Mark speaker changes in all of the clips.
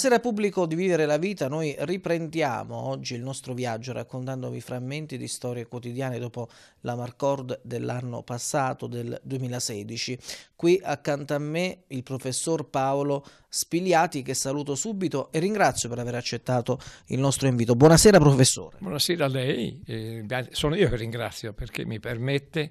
Speaker 1: Buonasera pubblico di Vivere la Vita, noi riprendiamo oggi il nostro viaggio raccontandovi frammenti di storie quotidiane dopo la Marcord dell'anno passato, del 2016. Qui accanto a me il professor Paolo Spigliati che saluto subito e ringrazio per aver accettato il nostro invito. Buonasera professore.
Speaker 2: Buonasera a lei, eh, sono io che ringrazio perché mi permette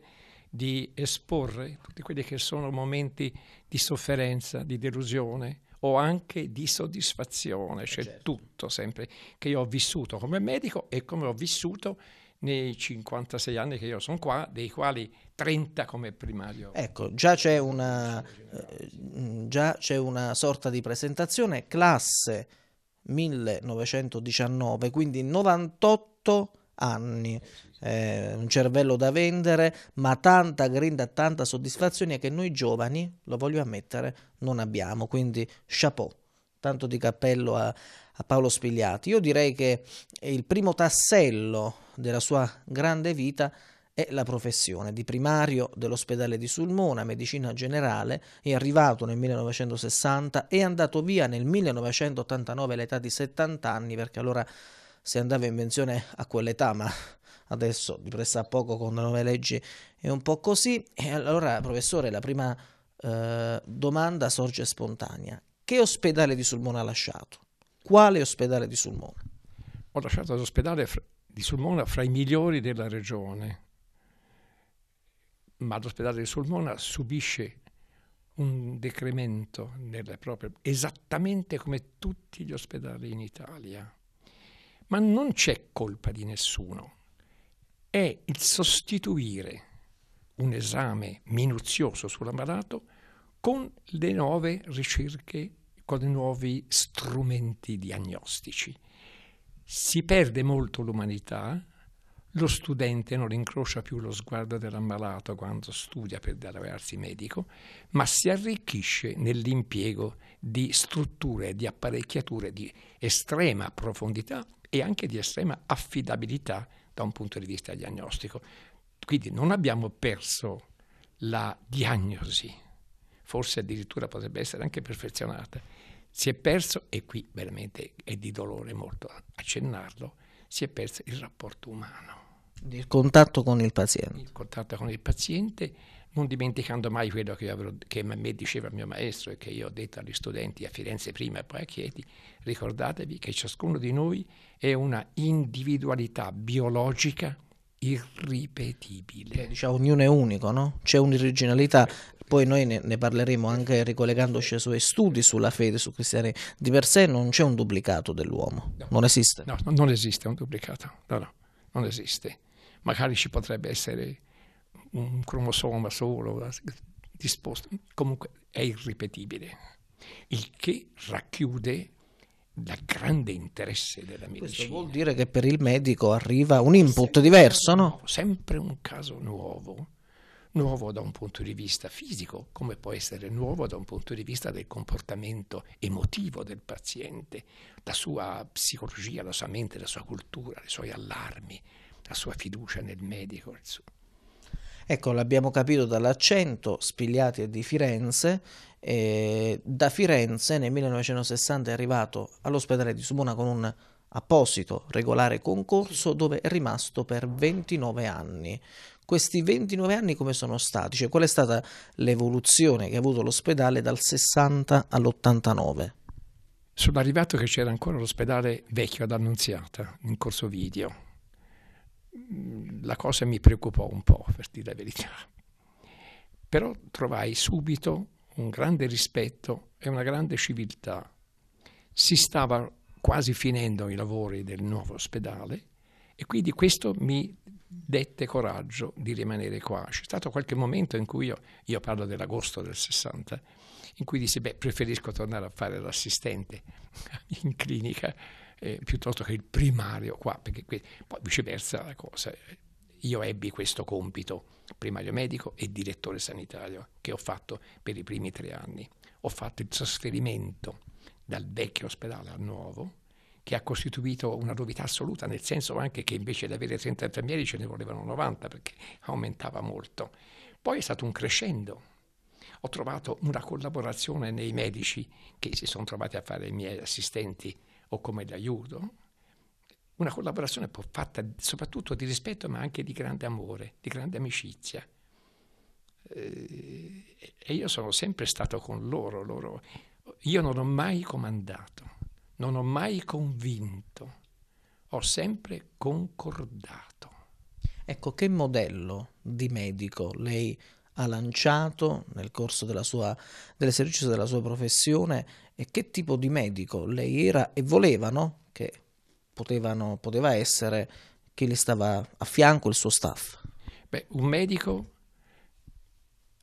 Speaker 2: di esporre tutti quelli che sono momenti di sofferenza, di delusione o anche di soddisfazione, eh, cioè certo. tutto sempre che io ho vissuto come medico e come ho vissuto nei 56 anni che io sono qua, dei quali 30 come primario.
Speaker 1: Ecco, già c'è una, eh, mm, già c'è una sorta di presentazione classe 1919, quindi 98 anni. Eh, un cervello da vendere, ma tanta grinta, tanta soddisfazione che noi giovani, lo voglio ammettere, non abbiamo. Quindi chapeau, tanto di cappello a, a Paolo Spigliati. Io direi che il primo tassello della sua grande vita è la professione di primario dell'ospedale di Sulmona, medicina generale, è arrivato nel 1960 e è andato via nel 1989 all'età di 70 anni perché allora se andava in pensione a quell'età, ma adesso di pressa a poco con le nuove leggi è un po' così. E allora, professore, la prima eh, domanda sorge spontanea. Che ospedale di Sulmona ha lasciato? Quale ospedale di Sulmona? Ho lasciato l'ospedale
Speaker 2: di Sulmona fra i migliori della regione, ma l'ospedale di Sulmona subisce un decremento nella propria... esattamente come tutti gli ospedali in Italia ma non c'è colpa di nessuno. È il sostituire un esame minuzioso sull'ammalato con le nuove ricerche, con i nuovi strumenti diagnostici. Si perde molto l'umanità lo studente non incrocia più lo sguardo dell'ammalato quando studia per laurearsi medico, ma si arricchisce nell'impiego di strutture, di apparecchiature di estrema profondità e anche di estrema affidabilità da un punto di vista diagnostico. Quindi non abbiamo perso la diagnosi, forse addirittura potrebbe essere anche perfezionata. Si è perso, e qui veramente è di dolore molto accennarlo, si è perso il rapporto umano.
Speaker 1: Il contatto con il paziente. Il
Speaker 2: contatto con il paziente, non dimenticando mai quello che, avrò, che a me diceva il mio maestro e che io ho detto agli studenti a Firenze prima e poi a Chieti, ricordatevi che ciascuno di noi è una individualità biologica irripetibile.
Speaker 1: Cioè, diciamo, ognuno è unico, no? C'è un'originalità. Poi noi ne, ne, parleremo anche ricollegandoci ai suoi studi sulla fede, su cristiani. Di per sé non c'è un duplicato dell'uomo, no. non esiste. No,
Speaker 2: non esiste un duplicato, no, no, non esiste magari ci potrebbe essere un cromosoma solo eh, disposto, comunque è irripetibile, il che racchiude dal grande interesse della medicina. Questo vuol
Speaker 1: dire che per il medico arriva un input sempre diverso, no? sempre un
Speaker 2: caso nuovo, nuovo da un punto di vista fisico, come può essere nuovo da un punto di vista del comportamento emotivo del paziente, la sua psicologia, la sua mente, la sua cultura, i suoi allarmi, la sua fiducia nel medico. Suo...
Speaker 1: Ecco, l'abbiamo capito dall'accento, Spigliati è di Firenze, e da Firenze nel 1960 è arrivato all'ospedale di Subona con un apposito regolare concorso dove è rimasto per 29 anni. Questi 29 anni come sono stati? Cioè, qual è stata l'evoluzione che ha avuto l'ospedale dal 60 all'89? Sono arrivato che c'era ancora l'ospedale vecchio ad Annunziata, in corso video,
Speaker 2: Mm, la cosa mi preoccupò un po', per dire la verità. Però trovai subito un grande rispetto e una grande civiltà. Si stava quasi finendo i lavori del nuovo ospedale e quindi questo mi dette coraggio di rimanere qua. C'è stato qualche momento in cui io, io parlo dell'agosto del 60, in cui dissi, beh, preferisco tornare a fare l'assistente in clinica eh, piuttosto che il primario qua, perché que- poi viceversa la cosa. Eh, io ebbi questo compito, primario medico e direttore sanitario, che ho fatto per i primi tre anni. Ho fatto il trasferimento dal vecchio ospedale al nuovo, che ha costituito una novità assoluta, nel senso anche che invece di avere 30 infermieri ce ne volevano 90 perché aumentava molto. Poi è stato un crescendo, ho trovato una collaborazione nei medici che si sono trovati a fare i miei assistenti o come d'aiuto, una collaborazione fatta soprattutto di rispetto ma anche di grande amore, di grande amicizia. E io sono sempre stato con loro, loro. io non ho mai comandato, non ho mai convinto, ho sempre concordato.
Speaker 1: Ecco, che modello di medico lei ha lanciato nel corso dell'esercizio della sua professione e che tipo di medico lei era e volevano che potevano, poteva essere chi le stava a fianco, il suo staff.
Speaker 2: Beh, un medico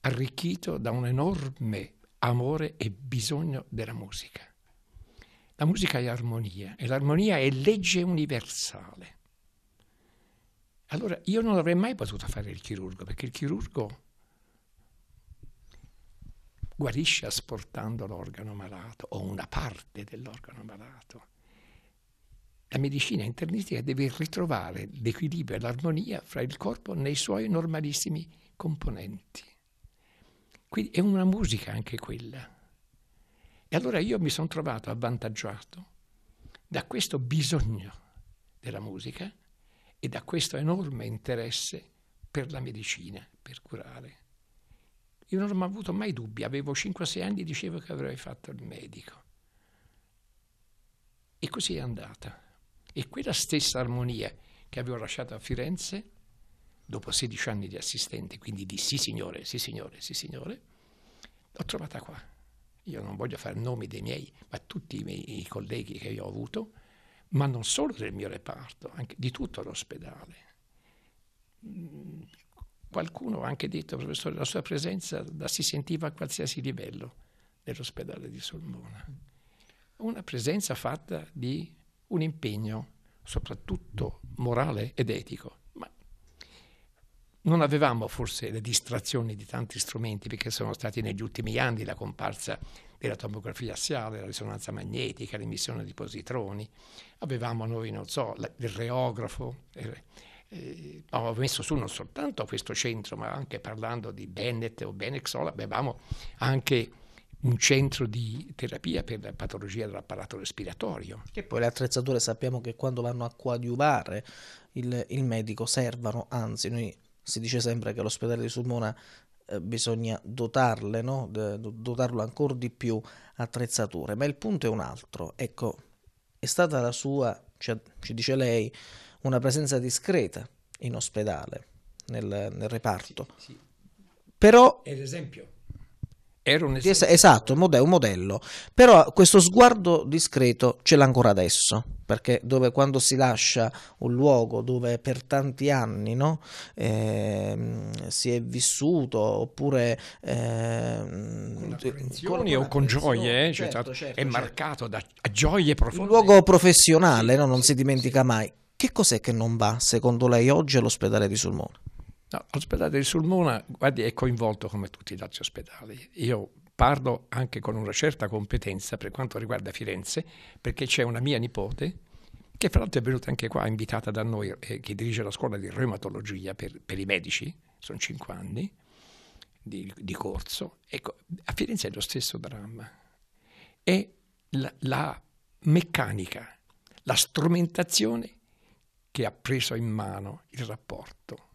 Speaker 2: arricchito da un enorme amore e bisogno della musica. La musica è armonia e l'armonia è legge universale. Allora io non avrei mai potuto fare il chirurgo perché il chirurgo guarisce asportando l'organo malato o una parte dell'organo malato. La medicina internistica deve ritrovare l'equilibrio e l'armonia fra il corpo nei suoi normalissimi componenti. Quindi è una musica anche quella. E allora io mi sono trovato avvantaggiato da questo bisogno della musica e da questo enorme interesse per la medicina, per curare. Io non ho avuto mai dubbi, avevo 5-6 anni e dicevo che avrei fatto il medico. E così è andata. E quella stessa armonia che avevo lasciato a Firenze, dopo 16 anni di assistente, quindi di sì signore, sì signore, sì signore, l'ho trovata qua. Io non voglio fare nomi dei miei, ma tutti i miei colleghi che io ho avuto, ma non solo del mio reparto, anche di tutto l'ospedale. Qualcuno ha anche detto, professore, la sua presenza la si sentiva a qualsiasi livello nell'ospedale di Solmona. Una presenza fatta di un impegno, soprattutto morale ed etico. Ma non avevamo forse le distrazioni di tanti strumenti, perché sono stati negli ultimi anni la comparsa della tomografia assiale, la risonanza magnetica, l'emissione di positroni. Avevamo noi, non so, il reografo eh, eh, ho messo su non soltanto questo centro, ma anche parlando di Bennett o Benexol, avevamo anche un centro di terapia per la
Speaker 1: patologia dell'apparato respiratorio. E poi le attrezzature sappiamo che quando vanno a coadiuvare il, il medico servono, anzi noi si dice sempre che l'ospedale di Sulmona eh, bisogna dotarle, no? dotarlo ancora di più attrezzature, ma il punto è un altro. Ecco, è stata la sua, cioè, ci dice lei, una presenza discreta in ospedale, nel, nel reparto. Sì, sì. Però...
Speaker 2: È l'esempio.
Speaker 1: Era un esempio. Esatto, è un modello. Però questo sguardo discreto ce l'ha ancora adesso, perché dove quando si lascia un luogo dove per tanti anni no, eh, si è vissuto, oppure eh, con, con o con gioie, eh, cioè, certo, certo, è certo.
Speaker 2: marcato da
Speaker 1: gioie profonde. Un luogo professionale, no, non sì, si dimentica sì. mai che cos'è che non va, secondo lei, oggi all'ospedale di Sulmona? No, l'ospedale di Sulmona guardi, è
Speaker 2: coinvolto come tutti gli altri ospedali. Io parlo anche con una certa competenza per quanto riguarda Firenze, perché c'è una mia nipote che fra l'altro è venuta anche qua invitata da noi, eh, che dirige la scuola di reumatologia per, per i medici, sono cinque anni di, di, corso. Ecco, a Firenze è lo stesso dramma. È la, la meccanica, la strumentazione che ha preso in mano il rapporto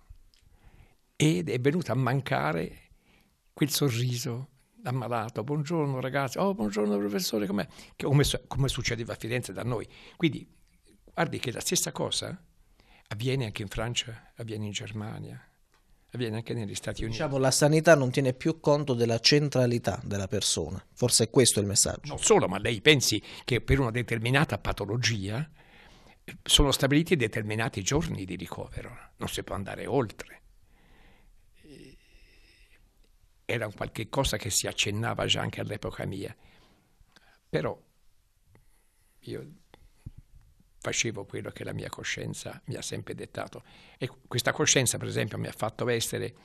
Speaker 2: ed è venuto a mancare quel sorriso ammalato, buongiorno ragazzi, oh buongiorno professore, com'è? Come, come succedeva a Firenze da noi. Quindi guardi che la stessa cosa avviene anche in Francia, avviene in Germania, avviene anche negli Stati Uniti.
Speaker 1: Diciamo la sanità non tiene più conto della centralità della persona, forse questo è il messaggio.
Speaker 2: Non solo, ma lei pensi che per una determinata patologia sono stabiliti determinati giorni di ricovero, non si può andare oltre. Era un qualche cosa che si accennava già anche all'epoca mia, però io facevo quello che la mia coscienza mi ha sempre dettato e questa coscienza per esempio mi ha fatto essere,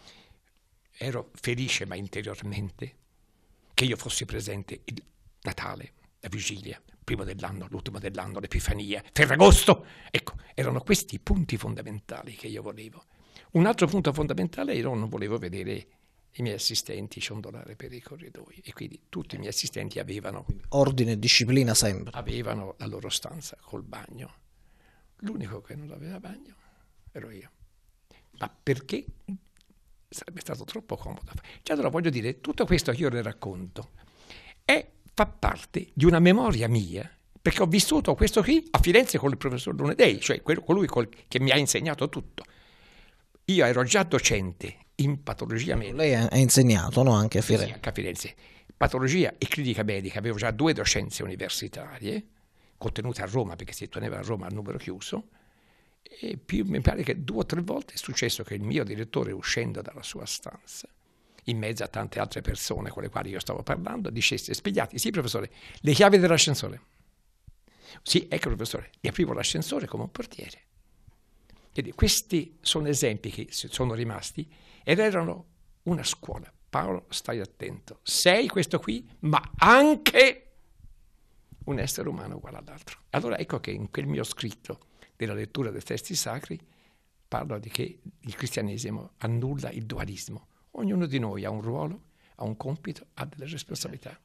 Speaker 2: ero felice ma interiormente che io fossi presente il Natale, la vigilia, primo dell'anno, l'ultimo dell'anno, l'Epifania, Ferragosto. Ecco, erano questi i punti fondamentali che io volevo. Un altro punto fondamentale, io non volevo vedere i miei assistenti ciondolare per i corridoi e quindi tutti i miei assistenti avevano...
Speaker 1: Ordine e disciplina sempre.
Speaker 2: Avevano la loro stanza col bagno. L'unico che non aveva bagno ero io. Ma perché? Sarebbe stato troppo comodo. Cioè allora voglio dire, tutto questo che io le racconto è fa parte di una memoria mia, perché ho vissuto questo qui a Firenze con il professor Lunedei, cioè colui col, che mi ha insegnato tutto. Io ero già docente in patologia medica.
Speaker 1: Lei ha insegnato no? anche a Firenze? Sì,
Speaker 2: anche a Firenze. Patologia e clinica medica, avevo già due docenze universitarie, contenute a Roma, perché si teneva a Roma a numero chiuso, e più, mi pare che due o tre volte è successo che il mio direttore, uscendo dalla sua stanza, in mezzo a tante altre persone con le quali io stavo parlando, discese spigliati, sì professore, le chiavi dell'ascensore. Sì, ecco professore, gli aprivo l'ascensore come un portiere. Quindi questi sono esempi che sono rimasti ed erano una scuola. Paolo, stai attento, sei questo qui, ma anche un essere umano uguale all'altro. Allora ecco che in quel mio scritto della lettura dei testi sacri parlo di che il cristianesimo annulla il dualismo Ognuno di noi ha un ruolo, ha un compito,
Speaker 1: ha delle responsabilità, certo.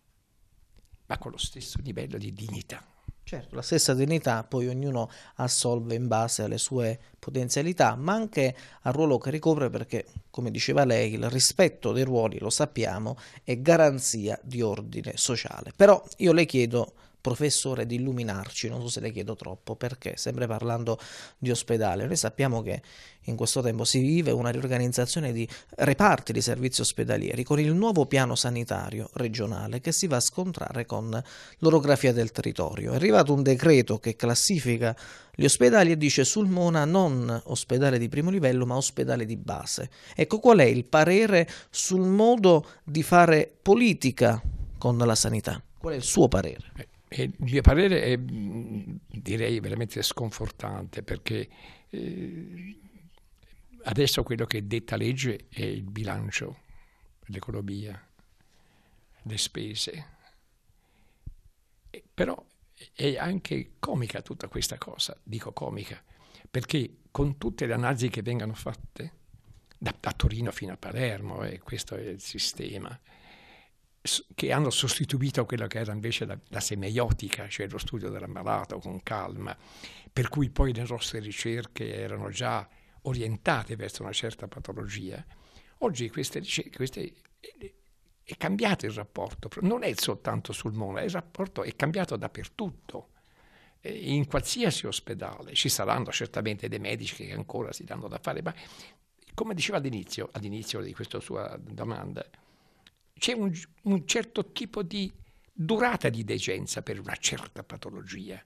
Speaker 1: ma con lo stesso livello di dignità. Certo, la stessa dignità poi ognuno assolve in base alle sue potenzialità, ma anche al ruolo che ricopre perché, come diceva lei, il rispetto dei ruoli, lo sappiamo, è garanzia di ordine sociale. Però io le chiedo professore di illuminarci, non so se le chiedo troppo, perché sempre parlando di ospedale, noi sappiamo che in questo tempo si vive una riorganizzazione di reparti di servizi ospedalieri con il nuovo piano sanitario regionale che si va a scontrare con l'orografia del territorio. È arrivato un decreto che classifica gli ospedali e dice Sulmona non ospedale di primo livello ma ospedale di base. Ecco qual è il parere sul modo di fare politica con la sanità. Qual è il suo parere? Eh,
Speaker 2: il mio parere è mm, direi veramente sconfortante perché eh, adesso quello che è detta legge è il bilancio, l'economia, le spese. E, però è anche comica tutta questa cosa, dico comica, perché con tutte le analisi che vengono fatte, da, da Torino fino a Palermo, eh, questo è il sistema, che hanno sostituito quella che era invece la, la semeiotica, cioè lo studio dell'ammalato con calma, per cui poi le nostre ricerche erano già orientate verso una certa patologia. Oggi queste, queste, eh, è cambiato il rapporto, non è soltanto sul mono, il rapporto è cambiato dappertutto, eh, in qualsiasi ospedale. Ci saranno certamente dei medici che ancora si danno da fare, ma come diceva all'inizio, all'inizio di questa sua domanda, c'è un, un certo tipo di durata di degenza per una certa patologia.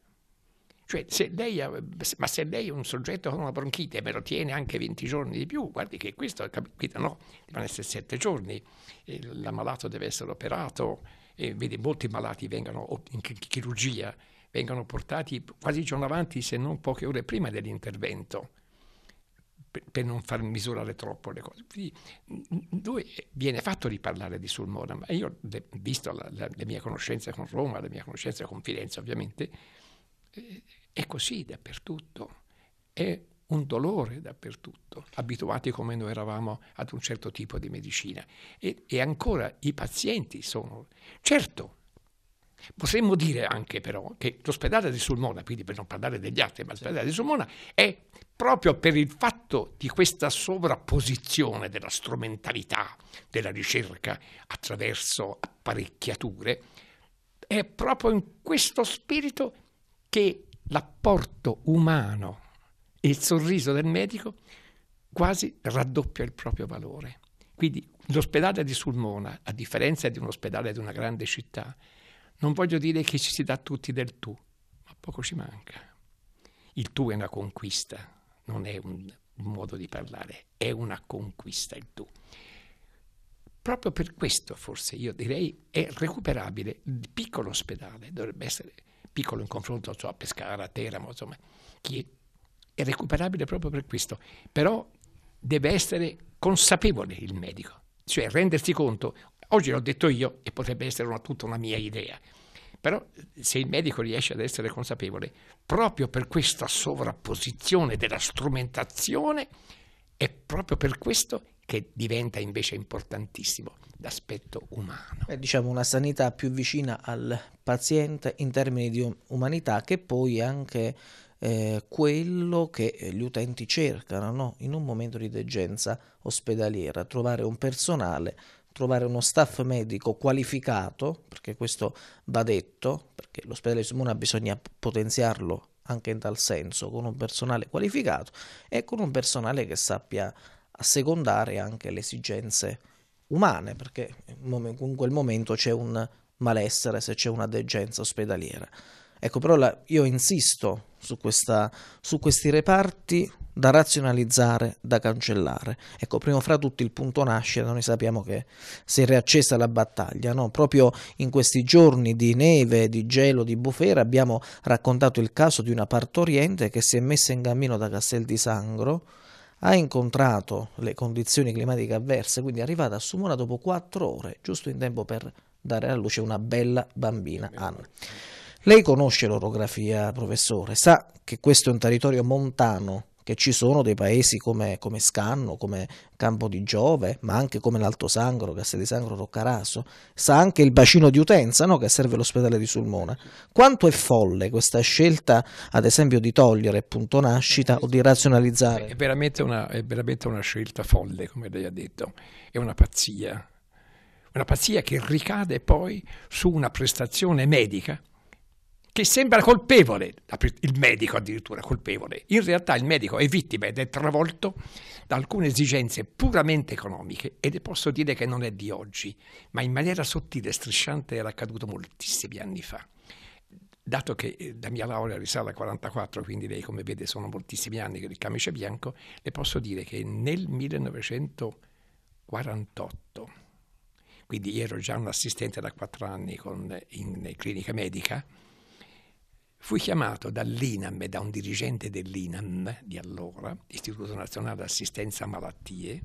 Speaker 2: Cioè, se lei ha, ma se lei è un soggetto con una bronchite e me lo tiene anche 20 giorni di più, guardi che questo capita, no, devono essere 7 giorni, l'ammalato deve essere operato, e vede molti malati vengono in chirurgia, vengono portati quasi giorno avanti se non poche ore prima dell'intervento per, non far misurare troppo le cose. Quindi lui viene fatto di parlare di Sulmona, ma io, visto la, la, le mie conoscenze con Roma, le mie conoscenze con Firenze ovviamente, eh, è così dappertutto, è un dolore dappertutto, abituati come noi eravamo ad un certo tipo di medicina. E, e ancora i pazienti sono... Certo, Potremmo dire anche però che l'ospedale di Sulmona, quindi per non parlare degli altri, ma l'ospedale di Sulmona è proprio per il fatto di questa sovrapposizione della strumentalità della ricerca attraverso apparecchiature, è proprio in questo spirito che l'apporto umano e il sorriso del medico quasi raddoppia il proprio valore. Quindi l'ospedale di Sulmona, a differenza di un ospedale di una grande città, non voglio dire che ci si dà tutti del tu, ma poco ci manca. Il tu è una conquista, non è un modo di parlare, è una conquista il tu. Proprio per questo forse io direi è recuperabile il piccolo ospedale, dovrebbe essere piccolo in confronto so, a Pescara, a Teramo, insomma, chi è recuperabile proprio per questo. Però deve essere consapevole il medico, cioè rendersi conto, Oggi l'ho detto io e potrebbe essere una, tutta una mia idea. Però se il medico riesce ad essere consapevole, proprio per questa sovrapposizione della strumentazione, è proprio per questo che diventa invece importantissimo
Speaker 1: l'aspetto umano. È diciamo una sanità più vicina al paziente in termini di um-, umanità che poi anche eh, quello che eh, gli utenti cercano no? in un momento di degenza ospedaliera, trovare un personale trovare uno staff medico qualificato, perché questo va detto, perché l'ospedale di Sumona bisogna potenziarlo anche in tal senso, con un personale qualificato e con un personale che sappia assecondare anche le esigenze umane, perché in quel momento c'è un malessere, se c'è una degenza ospedaliera. Ecco, però la, io insisto su, questa, su questi reparti da razionalizzare, da cancellare. Ecco, prima fra tutti il punto nascita, noi sappiamo che si è riaccesa la battaglia, no? proprio in questi giorni di neve, di gelo, di bufera abbiamo raccontato il caso di una partoriente che si è messa in cammino da Castel di Sangro, ha incontrato le condizioni climatiche avverse, quindi è arrivata a Sumona dopo quattro ore, giusto in tempo per dare alla luce una bella bambina, Anna. Lei conosce l'orografia, professore, sa che questo è un territorio montano, che ci sono dei paesi come, come Scanno, come Campo di Giove, ma anche come l'Alto Sangro, Castel di Sangro, Roccaraso, sa anche il bacino di utenza no? che serve l'ospedale di Sulmona. Quanto è folle questa scelta, ad esempio, di togliere punto nascita o di razionalizzare? È
Speaker 2: veramente una, è veramente una scelta folle, come lei ha detto, è una pazzia. Una pazzia che ricade poi su una prestazione medica che sembra colpevole, il medico addirittura colpevole, in realtà il medico è vittima ed è travolto da alcune esigenze puramente economiche ed posso dire che non è di oggi, ma in maniera sottile e strisciante era accaduto moltissimi anni fa. Dato che eh, la mia laurea risale al 44, quindi lei come vede sono moltissimi anni che il camice bianco, le posso dire che nel 1948, quindi ero già un assistente da quattro anni con, in, in clinica medica, Fui chiamato dall'INAM e da un dirigente dell'INAM di allora, Istituto Nazionale Assistenza Malattie,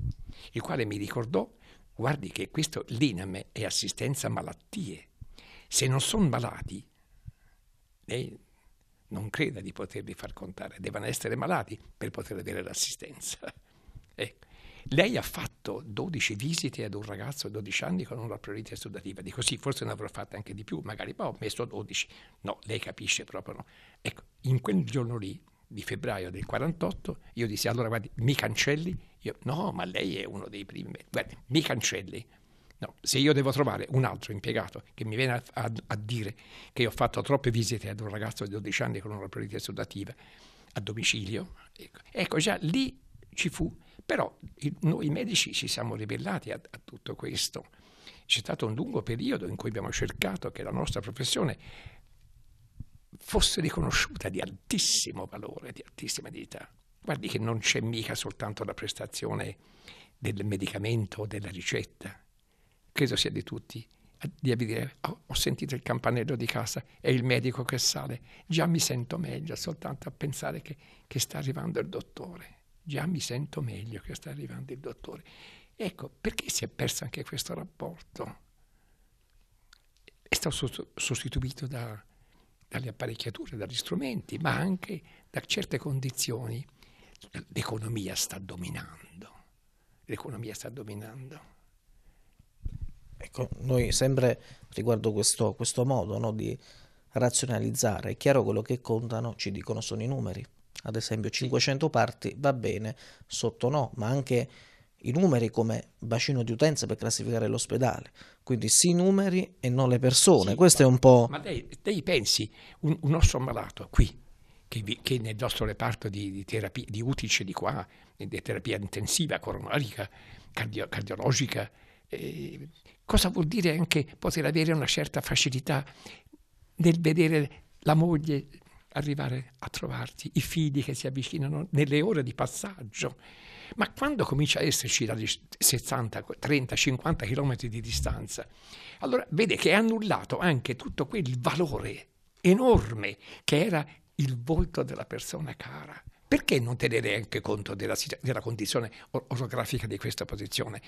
Speaker 2: il quale mi ricordò, guardi che questo l'INAM è assistenza malattie, se non sono malati, lei non creda di poterli far contare, devono essere malati per poter avere l'assistenza. Ecco. Lei ha fatto 12 visite ad un ragazzo di 12 anni con una priorità studiativa. Dico sì, forse ne avrò fatte anche di più, magari ma ho messo 12. No, lei capisce proprio no. Ecco, in quel giorno lì, di febbraio del 48, io dissi allora guardi, mi cancelli? Io, no, ma lei è uno dei primi. Guardi, mi cancelli. No, se io devo trovare un altro impiegato che mi viene a, a, a dire che ho fatto troppe visite ad un ragazzo di 12 anni con una priorità studiativa a domicilio, ecco, ecco già lì ci fu però noi medici ci siamo ribellati a, a tutto questo. C'è stato un lungo periodo in cui abbiamo cercato che la nostra professione fosse riconosciuta di altissimo valore, di altissima dignità. Guardi che non c'è mica soltanto la prestazione del medicamento o della ricetta, credo sia di tutti. Di dire, oh, ho sentito il campanello di casa, è il medico che sale, già mi sento meglio soltanto a pensare che, che sta arrivando il dottore già mi sento meglio che sta arrivando il dottore. Ecco, perché si è perso anche questo rapporto? È stato sostituito da, dalle apparecchiature, dagli strumenti, ma anche da certe condizioni. L'economia sta dominando, l'economia sta dominando.
Speaker 1: Ecco, noi sempre riguardo questo, questo modo no, di razionalizzare, è chiaro quello che contano, ci dicono sono i numeri ad esempio 500 parti va bene, sotto no, ma anche i numeri come bacino di utenza per classificare l'ospedale, quindi sì i numeri e non le persone, sì, questo ma, è un po'... Ma
Speaker 2: lei, lei pensi, un, un, osso malato qui, che, vi, che nel nostro reparto di, di, terapia, di utice di qua, di terapia intensiva, coronarica, cardio, cardiologica, eh, cosa vuol dire anche poter avere una certa facilità nel vedere la moglie, arrivare a trovarti, i figli che si avvicinano nelle ore di passaggio. Ma quando comincia a esserci da 60, 30, 50 km di distanza, allora vede che è annullato anche tutto quel valore enorme che era il volto della persona cara. Perché non tenere anche conto della, della condizione orografica di questa posizione?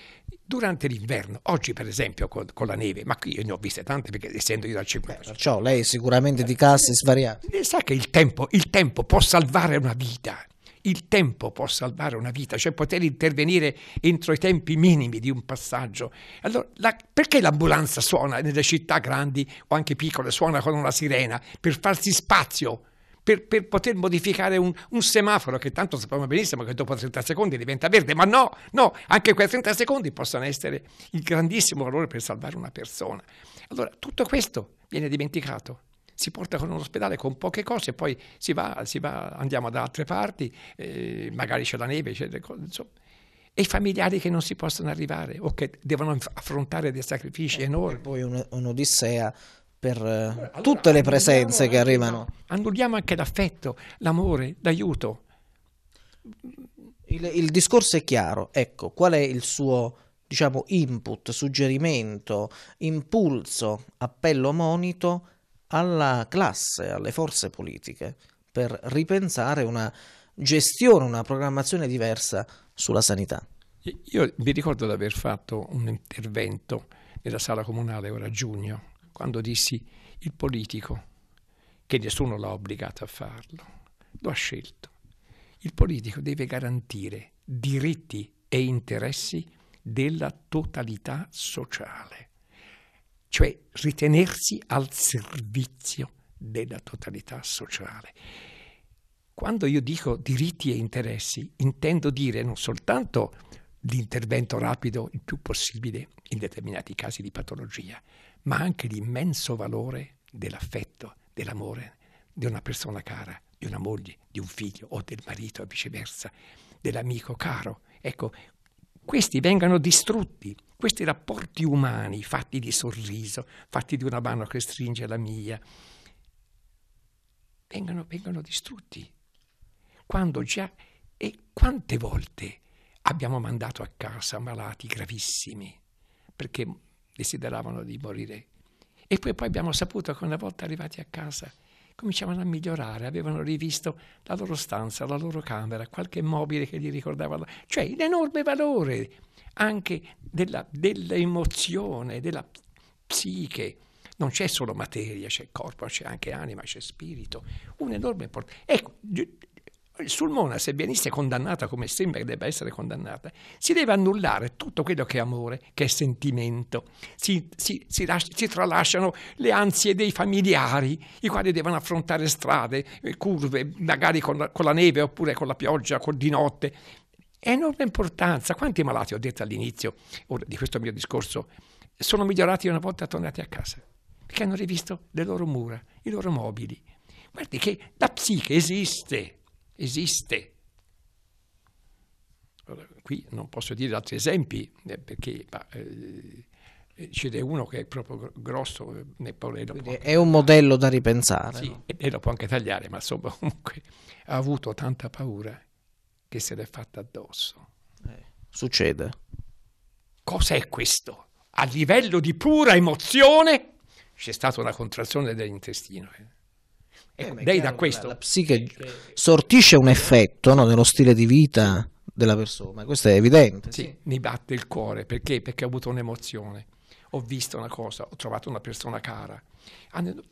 Speaker 2: Durante l'inverno, oggi per esempio con, con, la neve, ma qui io ne ho viste tante perché essendo io dal 5
Speaker 1: Perciò lei sicuramente di casse svariate. Eh, sa che il tempo, il tempo può salvare una vita, il tempo può
Speaker 2: salvare una vita, cioè poter intervenire entro i tempi minimi di un passaggio. Allora, la, perché l'ambulanza suona nelle città grandi o anche piccole, suona con una sirena per farsi spazio? per, per poter modificare un, un, semaforo che tanto sappiamo benissimo che dopo 30 secondi diventa verde, ma no, no, anche quei 30 secondi possono essere il grandissimo valore per salvare una persona. Allora, tutto questo viene dimenticato. Si porta con un ospedale con poche cose, poi si va, si va andiamo da altre parti, eh, magari c'è la neve, c'è le cose, insomma e i familiari che non si possono arrivare o che devono affrontare dei sacrifici eh, enormi. E poi un'odissea per eh, allora, tutte le presenze che arrivano.
Speaker 1: Annulliamo anche l'affetto, l'amore, l'aiuto. Il, il, discorso è chiaro, ecco, qual è il suo diciamo, input, suggerimento, impulso, appello monito alla classe, alle forze politiche per ripensare una gestione, una programmazione diversa sulla sanità. Io mi
Speaker 2: ricordo di aver fatto un intervento nella sala comunale ora a giugno quando dissi il politico, che nessuno l'ha obbligato a farlo, lo ha scelto. Il politico deve garantire diritti e interessi della totalità sociale, cioè ritenersi al servizio della totalità sociale. Quando io dico diritti e interessi, intendo dire non soltanto l'intervento rapido il più possibile in determinati casi di patologia, ma anche l'immenso valore dell'affetto, dell'amore di una persona cara, di una moglie, di un figlio o del marito e viceversa, dell'amico caro. Ecco, questi vengano distrutti, questi rapporti umani fatti di sorriso, fatti di una mano che stringe la mia, vengano, vengano distrutti. Quando già, e quante volte abbiamo mandato a casa malati gravissimi, perché desideravano di morire. E poi, poi abbiamo saputo che una volta arrivati a casa cominciavano a migliorare, avevano rivisto la loro stanza, la loro camera, qualche mobile che gli ricordava, cioè l'enorme valore anche della, dell'emozione, della psiche. Non c'è solo materia, c'è corpo, c'è anche anima, c'è spirito, Un enorme importanza. Ecco, Sulmona, se venisse condannata come sembra debba essere condannata, si deve annullare tutto quello che è amore, che è sentimento. Si, si, si, si tralasciano le ansie dei familiari, i quali devono affrontare strade, eh, curve, magari con la, con la neve oppure con la pioggia, con di notte. È enorme importanza. Quanti malati, ho detto all'inizio di questo mio discorso, sono migliorati una volta tornati a casa, perché hanno rivisto le loro mura, i loro mobili. Guardi che la psiche esiste esiste. Allora, qui non posso dire altri esempi, eh, perché eh, eh, ce n'è uno che è proprio grosso. Eh, poi anche...
Speaker 1: è un modello da ripensare. Sì, no?
Speaker 2: e lo può anche tagliare, ma insomma comunque ha avuto tanta paura che se l'è fatta addosso.
Speaker 1: Eh, succede.
Speaker 2: Cos'è questo? A livello di pura emozione c'è stata una contrazione dell'intestino. Eh. Eh, ecco, eh, lei da questo... La, la psiche
Speaker 1: sortisce un effetto no, nello stile di vita della persona, questo è evidente. Sì,
Speaker 2: sì. mi batte il cuore, perché? Perché ho avuto un'emozione, ho visto una cosa, ho trovato una persona cara.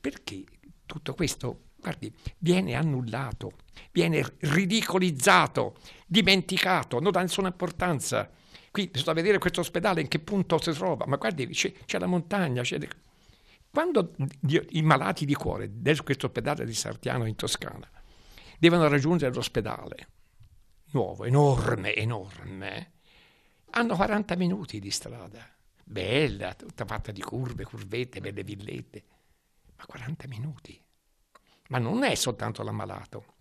Speaker 2: Perché tutto questo, guardi, viene annullato, viene ridicolizzato, dimenticato, non dà nessuna importanza. Qui bisogna vedere questo ospedale in che punto si trova, ma guardi, c'è, c'è la montagna, c'è quando i malati di cuore di questo ospedale di Sartiano in Toscana devono raggiungere l'ospedale nuovo, enorme, enorme, hanno 40 minuti di strada, bella, tutta fatta di curve, curvette, belle villette, ma 40 minuti. Ma non è soltanto l'ammalato.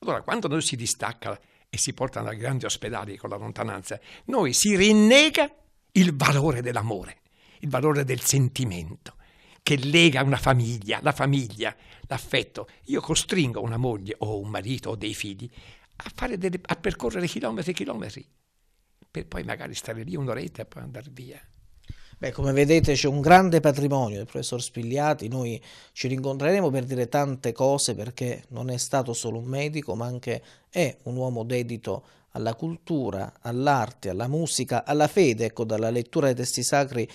Speaker 2: Allora, quando noi si distacca e si portano a grandi ospedali con la lontananza, noi si rinnega il valore dell'amore il valore del sentimento che lega una famiglia, la famiglia, l'affetto. Io costringo una moglie o un marito o dei figli a, delle, a percorrere chilometri e chilometri per poi magari stare lì un'oretta e poi andare via.
Speaker 1: Beh, come vedete c'è un grande patrimonio del professor Spigliati, noi ci rincontreremo per dire tante cose perché non è stato solo un medico ma anche è un uomo dedito alla cultura, all'arte, alla musica, alla fede, ecco dalla lettura dei testi sacri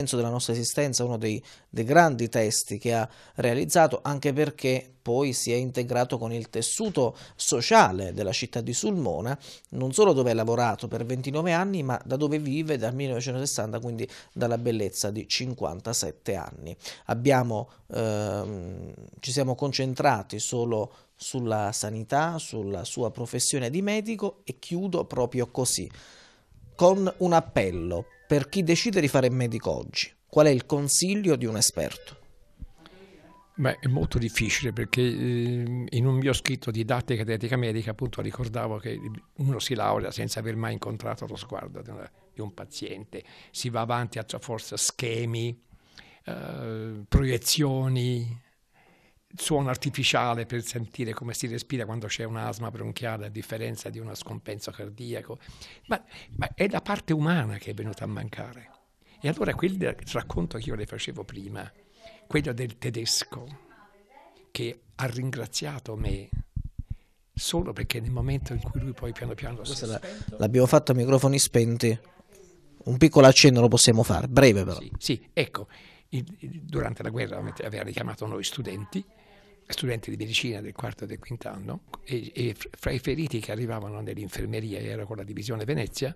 Speaker 1: senso della nostra esistenza, uno dei, dei, grandi testi che ha realizzato, anche perché poi si è integrato con il tessuto sociale della città di Sulmona, non solo dove ha lavorato per 29 anni, ma da dove vive dal 1960, quindi dalla bellezza di 57 anni. Abbiamo, ehm, ci siamo concentrati solo sulla sanità, sulla sua professione di medico e chiudo proprio così, con un appello per chi decide di fare il medico oggi? Qual è il consiglio di un esperto? Beh, è molto
Speaker 2: difficile perché eh, in un mio scritto didattica ed etica medica appunto ricordavo che uno si laurea senza aver mai incontrato lo sguardo di, un paziente, si va avanti a forza schemi, eh, proiezioni, suono artificiale per sentire come si respira quando c'è un'asma bronchiale a differenza di uno scompenso cardiaco, ma, ma è la parte umana che è venuta a mancare. E allora quel racconto che io le facevo prima, quello del tedesco che ha ringraziato me solo perché nel momento in cui lui poi piano piano si la,
Speaker 1: l'abbiamo fatto a microfoni spenti un piccolo accenno lo possiamo fare breve però sì, sì
Speaker 2: ecco il, il, durante la guerra aveva richiamato noi studenti studenti di medicina del quarto e del quinto anno e, e fra i feriti che arrivavano nell'infermeria, era con la divisione Venezia,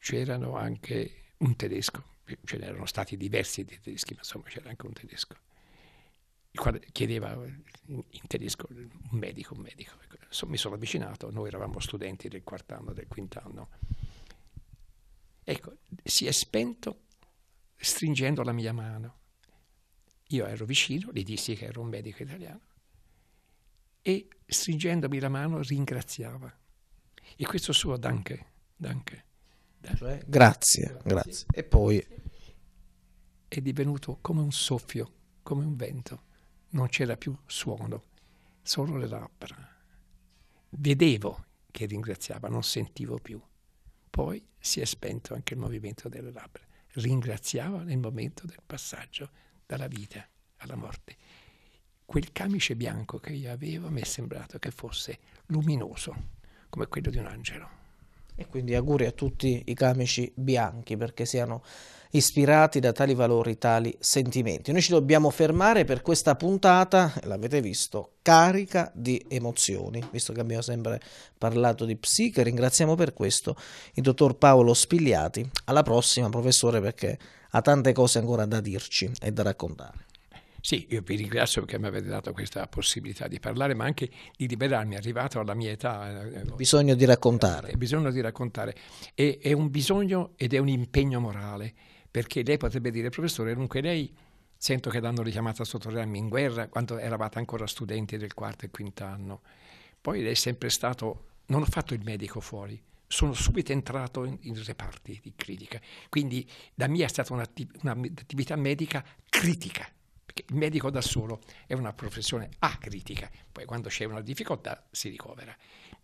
Speaker 2: c'erano anche un tedesco, ce n'erano stati diversi tedeschi, ma insomma c'era anche un tedesco. il quale Chiedeva in tedesco un medico, un medico. Ecco, mi sono avvicinato, noi eravamo studenti del quarto anno, del quinto anno. Ecco, si è spento stringendo la mia mano io ero vicino, gli dissi che ero un medico italiano e stringendomi la mano ringraziava. E questo suo danke, danke.
Speaker 1: Cioè, grazie, grazie. E poi
Speaker 2: è divenuto come un soffio, come un vento. Non c'era più suono, solo le labbra. Vedevo che ringraziava, non sentivo più. Poi si è spento anche il movimento delle labbra. Ringraziava nel momento del passaggio dalla vita alla morte. Quel camice bianco che io avevo mi è sembrato che fosse luminoso, come quello di un angelo.
Speaker 1: E quindi auguri a tutti i camici bianchi perché siano ispirati da tali valori, tali sentimenti. Noi ci dobbiamo fermare per questa puntata, l'avete visto, carica di emozioni, visto che abbiamo sempre parlato di psiche. Ringraziamo per questo il dottor Paolo Spigliati. Alla prossima, professore, perché ha tante cose ancora da dirci e da raccontare.
Speaker 2: Sì, io vi ringrazio perché mi avete dato questa possibilità di parlare, ma anche di liberarmi, arrivato alla mia età. Eh, eh,
Speaker 1: bisogno di raccontare. Eh,
Speaker 2: bisogno di raccontare. E, è un bisogno ed è un impegno morale, perché lei potrebbe dire, professore, dunque lei sento che l'hanno richiamata sotto rami in guerra quando eravate ancora studenti del quarto e quinto anno. Poi lei è sempre stato, non ho fatto il medico fuori, sono subito entrato in, in reparti di critica. Quindi la mia è stata un'attività medica critica, perché il medico da solo è una professione acritica, poi quando c'è una difficoltà si ricovera.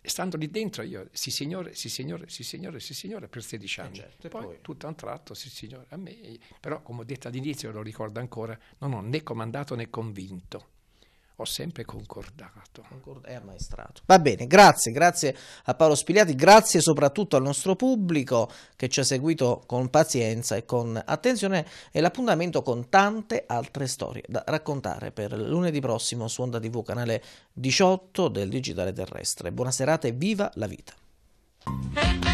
Speaker 2: Stando lì dentro io, sì signore, sì signore, sì signore, sì signore, per 16 eh, anni. Certo, poi, poi, tutto a un tratto, sì signore, a me, però come ho detto all'inizio, lo ricordo ancora, non ho né comandato né convinto ho sempre concordato. È ammaestrato.
Speaker 1: Va bene, grazie, grazie a Paolo Spigliati, grazie soprattutto al nostro pubblico che ci ha seguito con pazienza e con attenzione e l'appuntamento con tante altre storie da raccontare per lunedì prossimo su Onda TV canale 18 del Digitale Terrestre. Buona serata e viva la vita!